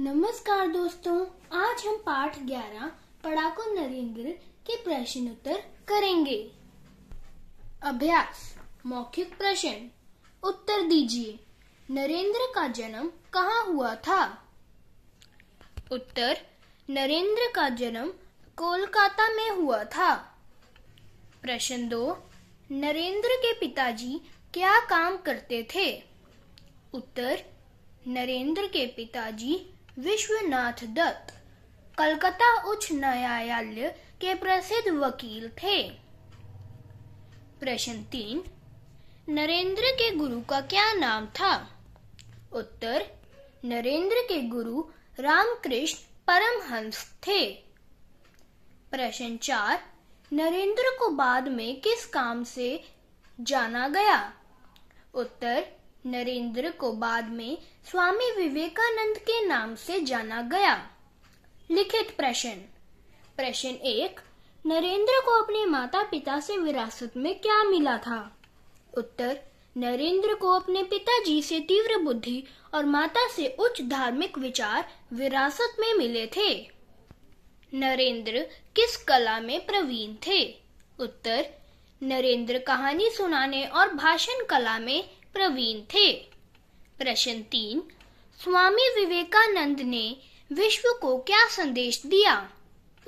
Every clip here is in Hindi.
नमस्कार दोस्तों आज हम पाठ 11 पड़ाको नरेंद्र के प्रश्न उत्तर करेंगे अभ्यास मौखिक प्रश्न उत्तर दीजिए नरेंद्र का जन्म कहाँ हुआ था उत्तर नरेंद्र का जन्म कोलकाता में हुआ था प्रश्न दो नरेंद्र के पिताजी क्या काम करते थे उत्तर नरेंद्र के पिताजी विश्वनाथ दत्त कलकत्ता उच्च न्यायालय के प्रसिद्ध वकील थे प्रश्न तीन नरेंद्र के गुरु का क्या नाम था उत्तर नरेंद्र के गुरु रामकृष्ण परमहंस थे प्रश्न चार नरेंद्र को बाद में किस काम से जाना गया उत्तर नरेंद्र को बाद में स्वामी विवेकानंद के नाम से जाना गया लिखित प्रश्न प्रश्न एक नरेंद्र को अपने माता पिता से विरासत में क्या मिला था उत्तर नरेंद्र को अपने पिताजी से तीव्र बुद्धि और माता से उच्च धार्मिक विचार विरासत में मिले थे नरेंद्र किस कला में प्रवीण थे उत्तर नरेंद्र कहानी सुनाने और भाषण कला में प्रवीण थे प्रश्न तीन स्वामी विवेकानंद ने विश्व को क्या संदेश दिया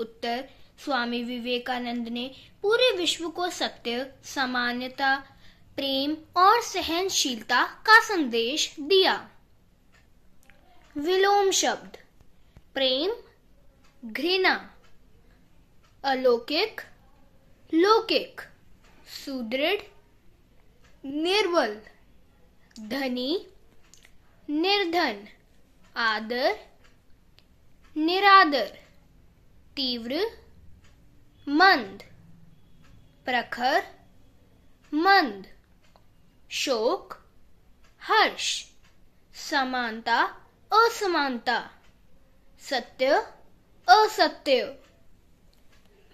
उत्तर स्वामी विवेकानंद ने पूरे विश्व को सत्य समानता प्रेम और सहनशीलता का संदेश दिया विलोम शब्द प्रेम घृणा अलौकिक लौकिक सुदृढ़ निर्बल धनी निर्धन आदर निरादर तीव्र मंद प्रखर मंद शोक हर्ष समानता असमानता सत्य असत्य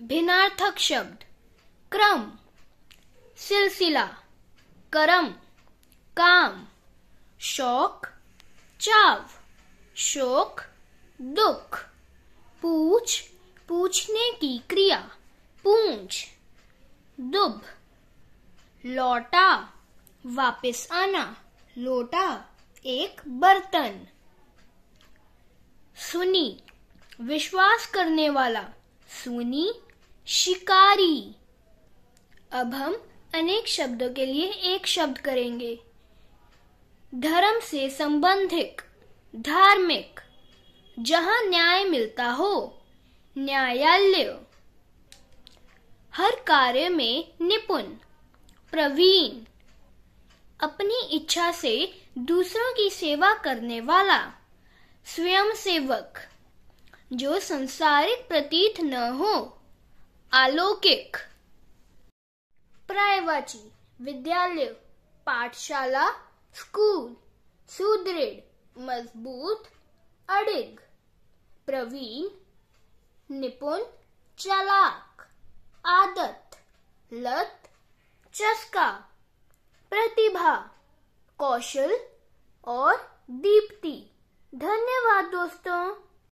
भिनार्थक शब्द क्रम सिलसिला करम काम शौक चाव शोक दुख पूछ पूछने की क्रिया पूछ दुब लौटा वापस आना लोटा एक बर्तन सुनी विश्वास करने वाला सुनी शिकारी अब हम अनेक शब्दों के लिए एक शब्द करेंगे धर्म से संबंधित धार्मिक जहां न्याय मिलता हो न्यायालय हर कार्य में निपुण प्रवीण अपनी इच्छा से दूसरों की सेवा करने वाला स्वयं सेवक जो संसारिक प्रतीत न हो आलोकिक प्रायवाची विद्यालय पाठशाला स्कूल सुदृढ़ मजबूत अड़िग प्रवीण निपुण चलाक आदत लत चस्का प्रतिभा कौशल और दीप्ति धन्यवाद दोस्तों